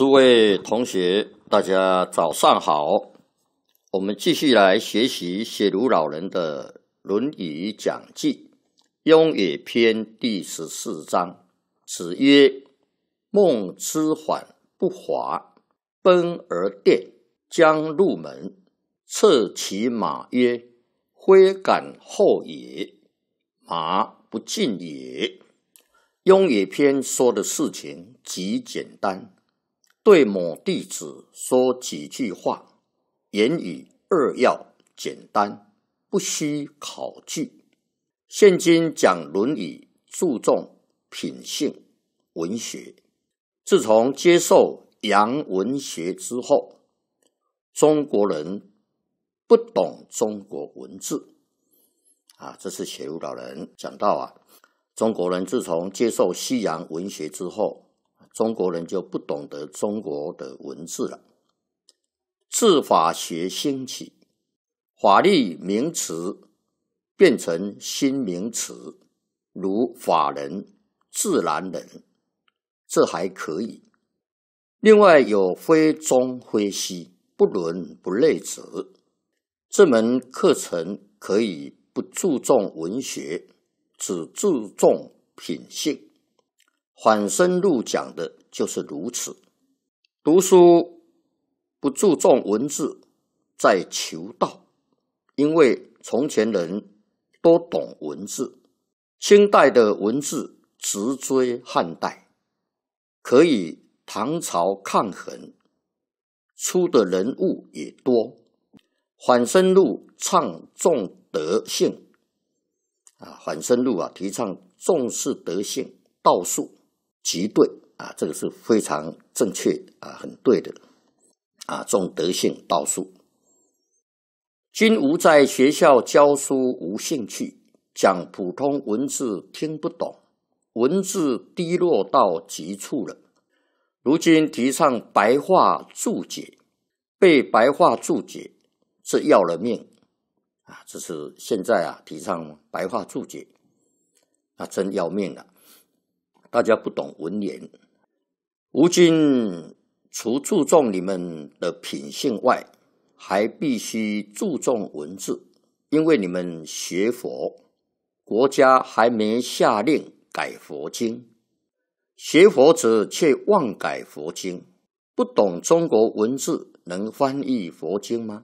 诸位同学，大家早上好。我们继续来学习写如老人的《论语讲记》《雍也篇》第十四章。子曰：“孟之缓不滑，奔而殿，将入门，策其马曰：‘挥赶后也，马不进也。’”《雍也篇》说的事情极简单。对某弟子说几句话，言语二要简单，不需考据。现今讲《论语》，注重品性文学。自从接受洋文学之后，中国人不懂中国文字。啊，这是写入老人讲到啊，中国人自从接受西洋文学之后。中国人就不懂得中国的文字了。自法学兴起，法律名词变成新名词，如法人、自然人，这还可以。另外有非中非西，不伦不类者，这门课程可以不注重文学，只注重品性。缓生录讲的就是如此。读书不注重文字，在求道，因为从前人都懂文字。清代的文字直追汉代，可以唐朝抗衡，出的人物也多。缓生录倡重德性啊，缓生录啊，提倡重视德性、道术。极对啊，这个是非常正确啊，很对的啊。重德性道术，今吾在学校教书无兴趣，讲普通文字听不懂，文字低落到极处了。如今提倡白话注解，被白话注解是要了命啊！这是现在啊，提倡白话注解啊，真要命了。大家不懂文言，吴京除注重你们的品性外，还必须注重文字，因为你们学佛，国家还没下令改佛经，学佛者却妄改佛经，不懂中国文字能翻译佛经吗？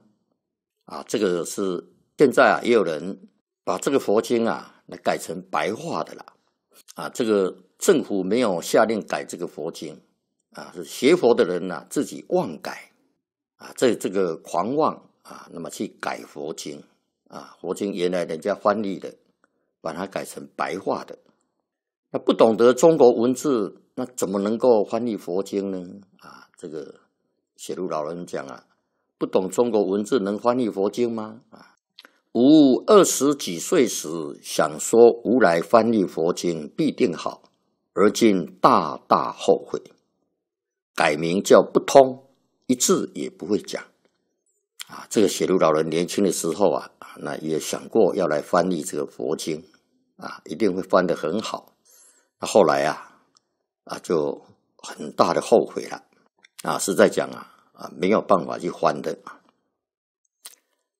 啊，这个是现在啊，也有人把这个佛经啊来改成白话的了，啊，这个。政府没有下令改这个佛经，啊，是邪佛的人呢，自己妄改，啊，这这个狂妄啊，那么去改佛经，啊，佛经原来人家翻译的，把它改成白话的，那不懂得中国文字，那怎么能够翻译佛经呢？啊，这个写入老人讲啊，不懂中国文字能翻译佛经吗？啊，吾二十几岁时想说，吾来翻译佛经必定好。而今大大后悔，改名叫不通，一字也不会讲。啊，这个写路老人年轻的时候啊，那也想过要来翻译这个佛经，啊，一定会翻得很好。那后来啊，啊，就很大的后悔了。啊，是在讲啊，啊，没有办法去翻的。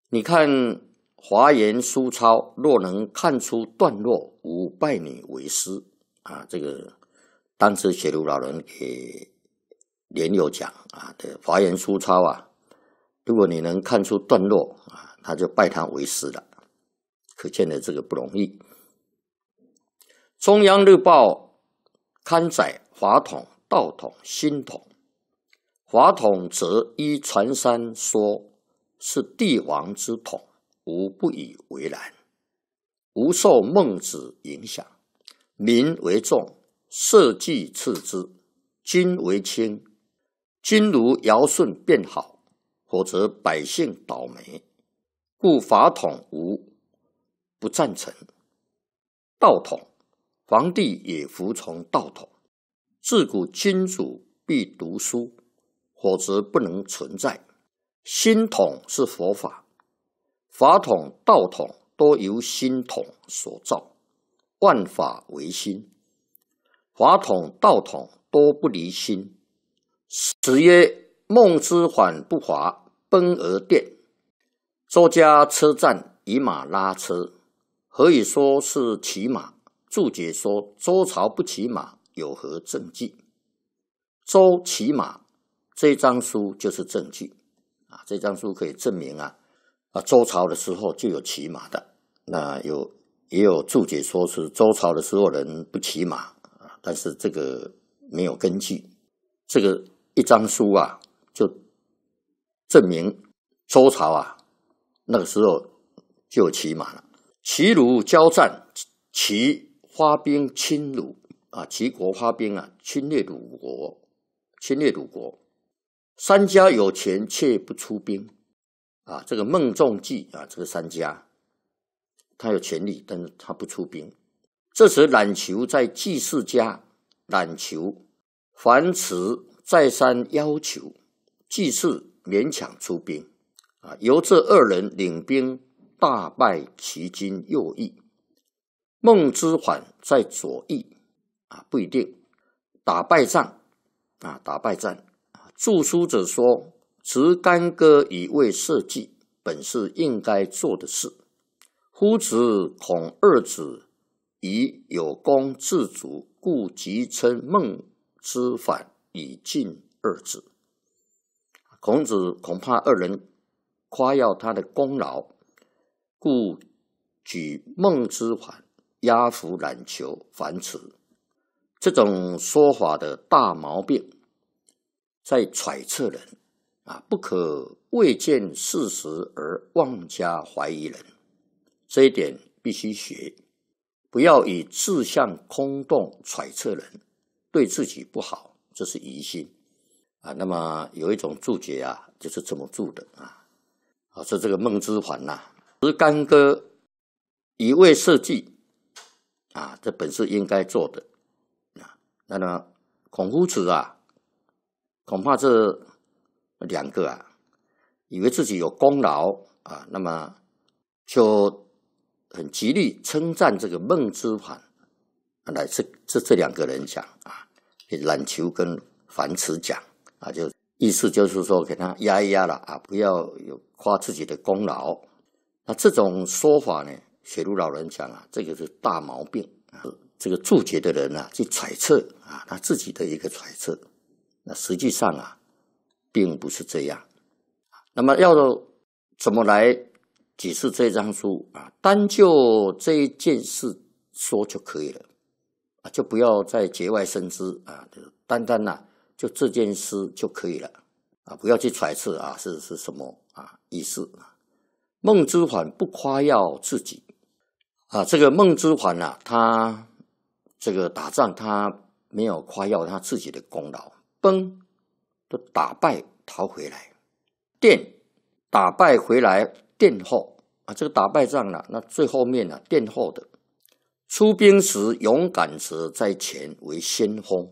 你看华严疏钞，若能看出段落，吾拜你为师。啊，这个当时学徒老人给年幼讲啊的华严粗糙啊，如果你能看出段落啊，他就拜他为师了。可见的这个不容易。中央日报刊载：华统、道统、心统。华统则依传三说是帝王之统，无不以为然。无受孟子影响。民为重，社稷次之，君为轻。君如尧舜便好，否则百姓倒霉。故法统无不赞成。道统，皇帝也服从道统。自古君主必读书，否则不能存在。心统是佛法，法统、道统多由心统所造。万法唯心，华统道统多不离心。子曰：“梦之缓不华，奔而电。”周家车站以马拉车，何以说是骑马？注解说周朝不骑马有何证据？周骑马，这张书就是证据啊！这张书可以证明啊啊，周朝的时候就有骑马的，那有。也有注解说是周朝的时候人不骑马啊，但是这个没有根据。这个一张书啊，就证明周朝啊那个时候就骑马了。齐鲁交战，齐发兵侵鲁啊，齐国发兵啊侵略鲁国，侵略鲁国。三家有钱却不出兵啊，这个孟仲季啊，这个三家。他有权利，但是他不出兵。这时，冉求在季氏家，冉求、樊迟再三要求季氏勉强出兵，啊，由这二人领兵大败齐军右翼。孟之缓在左翼，啊，不一定打败仗，啊，打败仗。著书者说，持干戈以卫社稷，本是应该做的事。夫子恐二子以有功自足，故即称孟之反以敬二子。孔子恐怕二人夸耀他的功劳，故举孟之反、压服冉求、樊迟。这种说法的大毛病在揣测人，啊，不可未见事实而妄加怀疑人。这一点必须学，不要以志向空洞揣测人，对自己不好，这是疑心啊。那么有一种注解啊，就是这么注的啊。啊，说这个孟之环呐，是干戈以味社稷啊，这本是应该做的啊。那么孔夫子啊，恐怕这两个啊，以为自己有功劳啊，那么就。很极力称赞这个孟子啊，来这这这两个人讲啊，冉求跟樊迟讲啊，就意思就是说给他压一压了啊，不要有夸自己的功劳。那这种说法呢，雪庐老人讲啊，这个是大毛病啊。这个注解的人呢，去揣测啊，他自己的一个揣测，那实际上啊，并不是这样。那么要怎么来？几次这张书啊，单就这一件事说就可以了啊，就不要再节外生枝啊，单单呐就这件事就可以了啊，不要去揣测啊是是什么啊意思。孟之缓不夸耀自己啊，这个孟之缓啊，他这个打仗他没有夸耀他自己的功劳，崩都打败逃回来，电打败回来。殿后啊，这个打败仗了，那最后面呢？殿后的出兵时，勇敢者在前为先锋，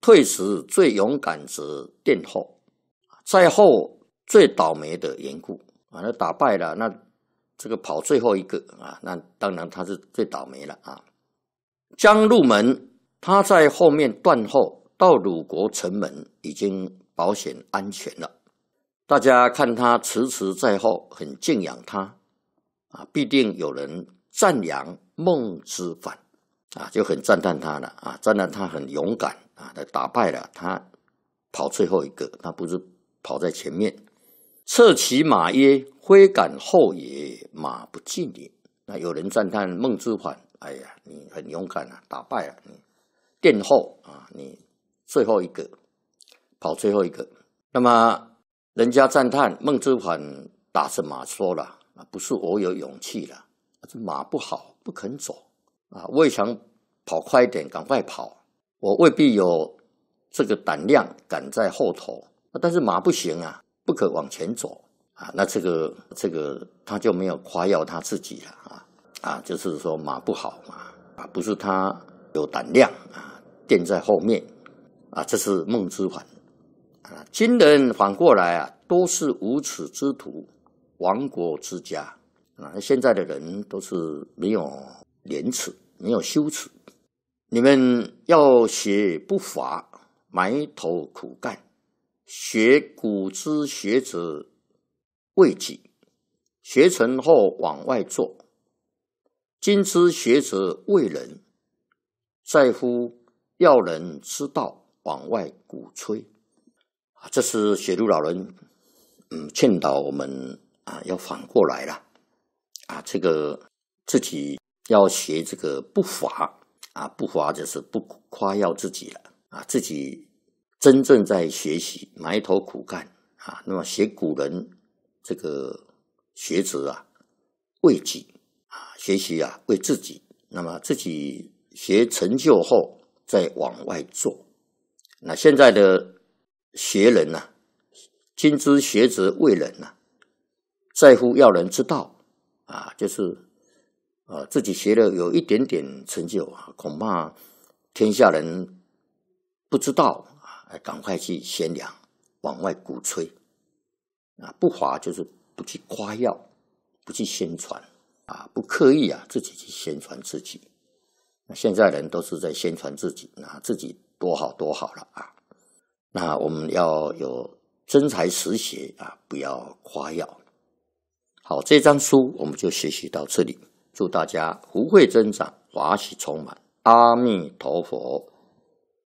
退时最勇敢者殿后，在后最倒霉的缘故啊。那打败了，那这个跑最后一个啊，那当然他是最倒霉了啊。将入门，他在后面断后，到鲁国城门已经保险安全了。大家看他迟迟在后，很敬仰他啊！必定有人赞扬孟之反啊，就很赞叹他了啊！赞叹他很勇敢啊！他打败了他，跑最后一个，他不是跑在前面。策骑马曰：“挥赶后也，马不进也。”那有人赞叹孟之反：“哎呀，你很勇敢啊！打败了你殿后啊，你最后一个跑最后一个。”那么人家赞叹孟之反打着马说了啊，不是我有勇气了，这马不好，不肯走啊。我也想跑快一点，赶快跑，我未必有这个胆量赶在后头啊。但是马不行啊，不可往前走啊。那这个这个他就没有夸耀他自己了啊啊，就是说马不好嘛啊，不是他有胆量啊，垫在后面啊，这是孟之反啊！今人反过来啊，都是无耻之徒，亡国之家啊！现在的人都是没有廉耻，没有羞耻。你们要学不伐，埋头苦干；学古之学者为己，学成后往外做。今之学者为人，在乎要人知道，往外鼓吹。这是雪庐老人，嗯，劝导我们啊，要反过来了，啊，这个自己要学这个不华，啊，不华就是不夸耀自己了，啊，自己真正在学习，埋头苦干，啊，那么学古人这个学者啊，为己，啊，学习啊，为自己，那么自己学成就后再往外做，那现在的。学人呐，今之学者为人呐，在乎要人知道啊，就是啊，自己学了有一点点成就啊，恐怕天下人不知道啊，赶快去宣扬，往外鼓吹啊，不华就是不去夸耀，不去宣传啊，不刻意啊，自己去宣传自己。那现在人都是在宣传自己，那自己多好多好了啊。那我们要有真才实学啊，不要夸耀。好，这张书我们就学习到这里。祝大家福慧增长，华喜充满。阿弥陀佛。